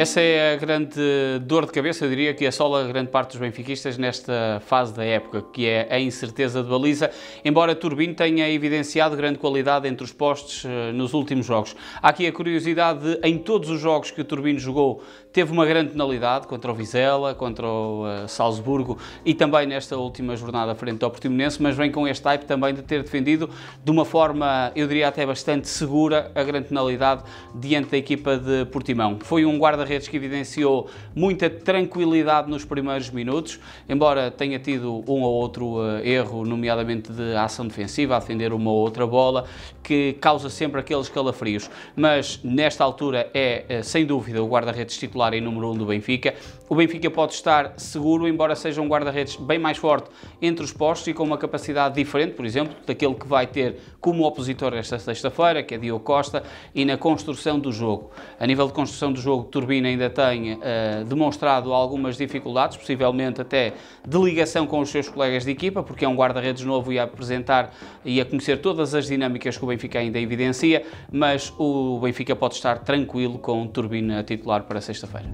Essa é a grande dor de cabeça, eu diria, que assola grande parte dos benfiquistas nesta fase da época, que é a incerteza de baliza, embora Turbino tenha evidenciado grande qualidade entre os postes eh, nos últimos jogos. Há aqui a curiosidade de, em todos os jogos que o Turbino jogou, teve uma grande penalidade contra o Vizela, contra o eh, Salzburgo e também nesta última jornada frente ao Portimonense, mas vem com este type também de ter defendido de uma forma, eu diria até bastante segura, a grande penalidade diante da equipa de Portimão. Foi um guarda Redes que evidenciou muita tranquilidade nos primeiros minutos, embora tenha tido um ou outro eh, erro, nomeadamente de ação defensiva, a defender uma ou outra bola, que causa sempre aqueles calafrios. Mas nesta altura é, eh, sem dúvida, o guarda-redes titular em número 1 um do Benfica. O Benfica pode estar seguro, embora seja um guarda-redes bem mais forte entre os postos e com uma capacidade diferente, por exemplo, daquele que vai ter como opositor esta sexta-feira, que é Diogo Costa, e na construção do jogo. A nível de construção do jogo, Turbina ainda tem uh, demonstrado algumas dificuldades, possivelmente até de ligação com os seus colegas de equipa, porque é um guarda-redes novo e a apresentar e a conhecer todas as dinâmicas que o Benfica ainda evidencia, mas o Benfica pode estar tranquilo com Turbina titular para sexta-feira.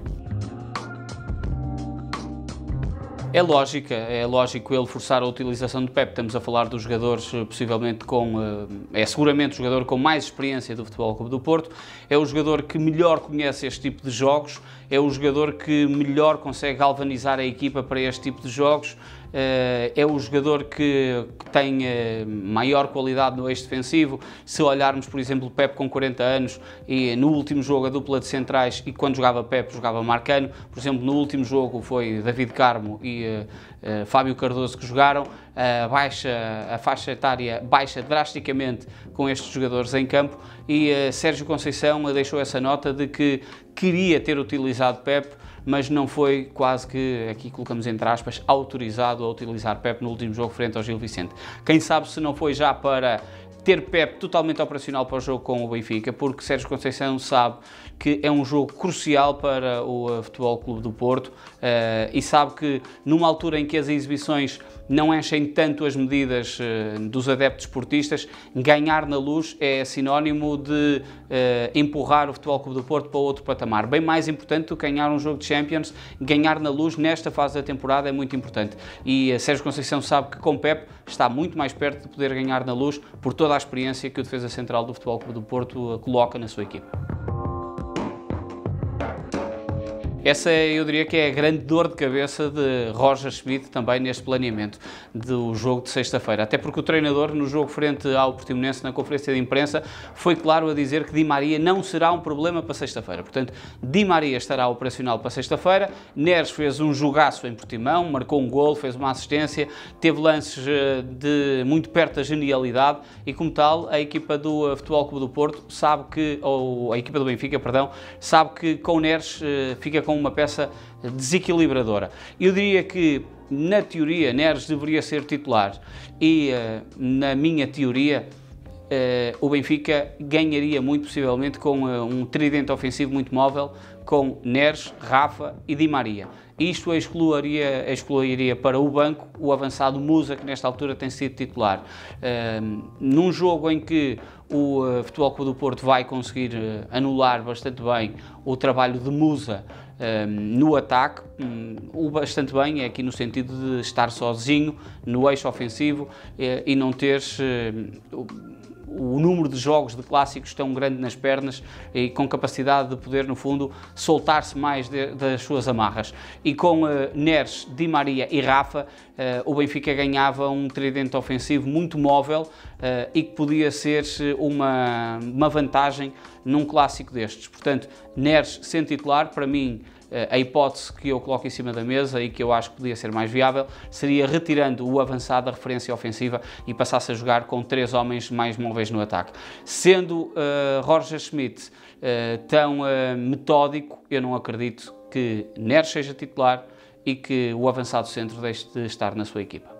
É lógica, é lógico ele forçar a utilização de Pep. Estamos a falar dos jogadores eh, possivelmente com eh, é seguramente o jogador com mais experiência do Futebol Clube do Porto, é o jogador que melhor conhece este tipo de jogos, é o jogador que melhor consegue galvanizar a equipa para este tipo de jogos. Eh, é o jogador que, que tem eh, maior qualidade no eixo defensivo. Se olharmos, por exemplo, o Pep com 40 anos e no último jogo a dupla de centrais e quando jogava Pep jogava Marcano, por exemplo, no último jogo foi David Carmo e uh, Fábio Cardoso que jogaram. baixa, a faixa etária baixa drasticamente com estes jogadores em campo e Sérgio Conceição deixou essa nota de que queria ter utilizado Pep mas não foi quase que, aqui colocamos entre aspas, autorizado a utilizar Pep no último jogo frente ao Gil Vicente. Quem sabe se não foi já para ter Pep totalmente operacional para o jogo com o Benfica, porque Sérgio Conceição sabe que é um jogo crucial para o eh, Futebol Clube do Porto eh, e sabe que numa altura em que as exibições não enchem tanto as medidas eh, dos adeptos esportistas, ganhar na luz é sinónimo de empurrar o Futebol Clube do Porto para outro patamar. Bem mais importante do que ganhar um jogo de Champions, ganhar na luz nesta fase da temporada é muito importante. E Sérgio Conceição sabe que com Pep está muito mais perto de poder ganhar na luz por toda a experiência que o defesa central do Futebol Clube do Porto coloca na sua equipa. Essa eu diria que é a grande dor de cabeça de Roger Schmidt também neste planeamento do jogo de sexta-feira. Até porque o treinador, no jogo frente ao Portimonense, na conferência de imprensa, foi claro a dizer que Di Maria não será um problema para sexta-feira. Portanto, Di Maria estará operacional para sexta-feira. Neres fez um jogaço em Portimão, marcou um gol, fez uma assistência, teve lances eh, de muito perto da genialidade e, como tal, a equipa do eh, Futebol Clube do Porto sabe que, ou a equipa do Benfica, perdão, sabe que com Neres eh, fica com uma peça desequilibradora. Eu diria que, na teoria, Neres deveria ser titular e, eh, na minha teoria, eh, o Benfica ganharia muito possivelmente com eh, um tridente ofensivo muito móvel, com Neres, Rafa e Di Maria. Isto excluiria, excluiria para o banco o avançado Musa, que nesta altura tem sido titular. Um, num jogo em que o uh, Futebol Clube do Porto vai conseguir uh, anular bastante bem o trabalho de Musa um, no ataque, um, o bastante bem é aqui no sentido de estar sozinho no eixo ofensivo uh, e não ter o número de jogos de clássicos tão grande nas pernas e com capacidade de poder, no fundo, soltar-se mais de, das suas amarras. E com uh, Neres, Di Maria e Rafa, uh, o Benfica ganhava um tridente ofensivo muito móvel uh, e que podia ser uma, uma vantagem num clássico destes. Portanto, Neres sem titular, para mim, eh, a hipótese que eu coloco em cima da mesa e que eu acho que podia ser mais viável seria retirando o avançado da referência ofensiva e passasse a jogar com três homens mais móveis no ataque. Sendo uh, Roger Schmidt uh, tão uh, metódico, eu não acredito que Neres seja titular e que o avançado centro deixe de estar na sua equipa.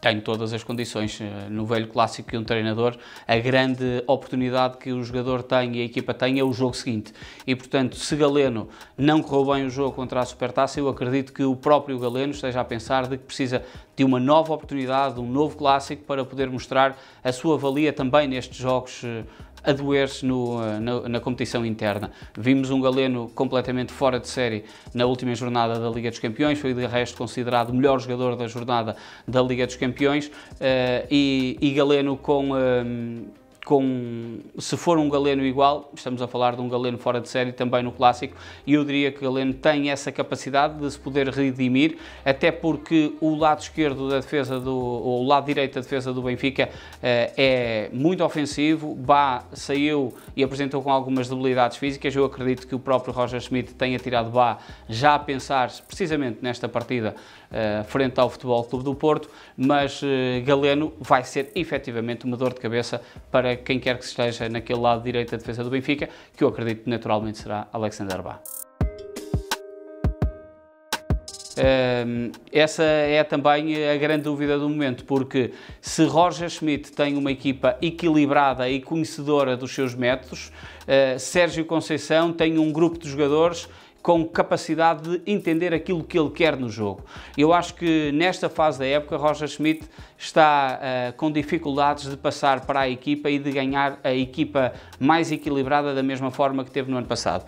tenho todas as condições. Eh, no velho clássico que um treinador, a grande oportunidade que o jogador tem e a equipa tem é o jogo seguinte. E, portanto, se Galeno não correu bem o jogo contra a Supertaça, eu acredito que o próprio Galeno esteja a pensar de que precisa de uma nova oportunidade, de um novo clássico para poder mostrar a sua valia também nestes jogos eh, a doer-se eh, na, na, competição interna. Vimos um galeno completamente fora de série na última jornada da Liga dos Campeões, foi de resto considerado o melhor jogador da jornada da Liga dos Campeões uh, e, e, galeno com, ehm, com, se for um Galeno igual, estamos a falar de um Galeno fora de série também no clássico, e eu diria que Galeno tem essa capacidade de se poder redimir, até porque o lado esquerdo da defesa do, ou o lado direito da defesa do Benfica eh, é muito ofensivo, Bá saiu e apresentou com algumas debilidades físicas, eu acredito que o próprio Roger Schmidt tenha tirado Bá já a pensar precisamente nesta partida eh, frente ao Futebol Clube do Porto, mas eh, Galeno vai ser efetivamente uma dor de cabeça para quem quer que esteja naquele lado direito da defesa do Benfica, que eu acredito naturalmente será Alexander Bá. Um, essa é também a grande dúvida do momento, porque se Roger Schmidt tem uma equipa equilibrada e conhecedora dos seus métodos, uh, Sérgio Conceição tem um grupo de jogadores com capacidade de entender aquilo que ele quer no jogo. Eu acho que nesta fase da época, Roger Schmidt está uh, com dificuldades de passar para a equipa e de ganhar a equipa mais equilibrada da mesma forma que teve no ano passado.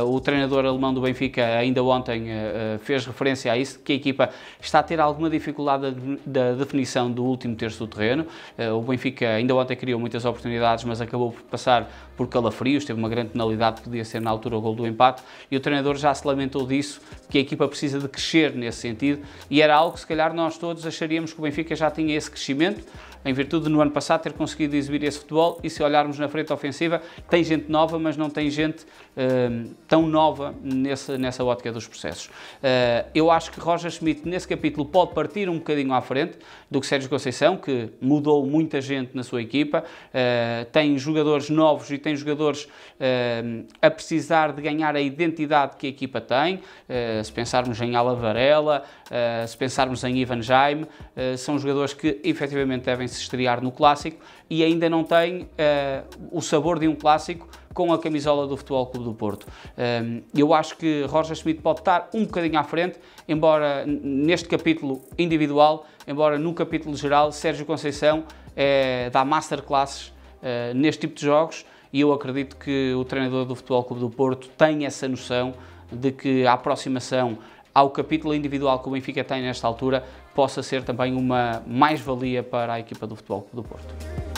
Uh, o treinador alemão do Benfica ainda ontem uh, fez referência a isso, que a equipa está a ter alguma dificuldade da definição do último terço do terreno. o Benfica ainda ontem criou muitas oportunidades, mas acabou por passar por calafrios, teve uma grande penalidade que podia ser na altura o gol do empate, e o treinador treinador já se lamentou disso, que a equipa precisa de crescer nesse sentido, e era algo que se calhar nós todos acharíamos que o Benfica já tinha esse crescimento, em virtude de no ano passado ter conseguido exibir esse futebol, e se olharmos na frente ofensiva, tem gente nova, mas não tem gente hum, tão nova nesse, nessa ótica dos processos. Uh, eu acho que Roger Schmidt, nesse capítulo, pode partir um bocadinho à frente do que Sérgio Conceição, que mudou muita gente na sua equipa, uh, tem jogadores novos e tem jogadores hum, a precisar de ganhar a identidade qualidade que a equipa tem, eh, se pensarmos em Ala Varela, eh, se pensarmos em Ivan Jaime, eh, são jogadores que efetivamente devem se estrear no clássico e ainda não têm o sabor de um clássico com a camisola do Futebol Clube do Porto. Eu acho que Roger Schmidt pode estar um bocadinho à frente, embora neste capítulo individual, embora no capítulo geral, Sérgio Conceição dá masterclasses neste tipo de jogos e eu acredito que o treinador do Futebol Clube do Porto tem essa noção de que a aproximação ao capítulo individual que o Benfica tem nesta altura possa ser também uma mais-valia para a equipa do Futebol Clube do Porto.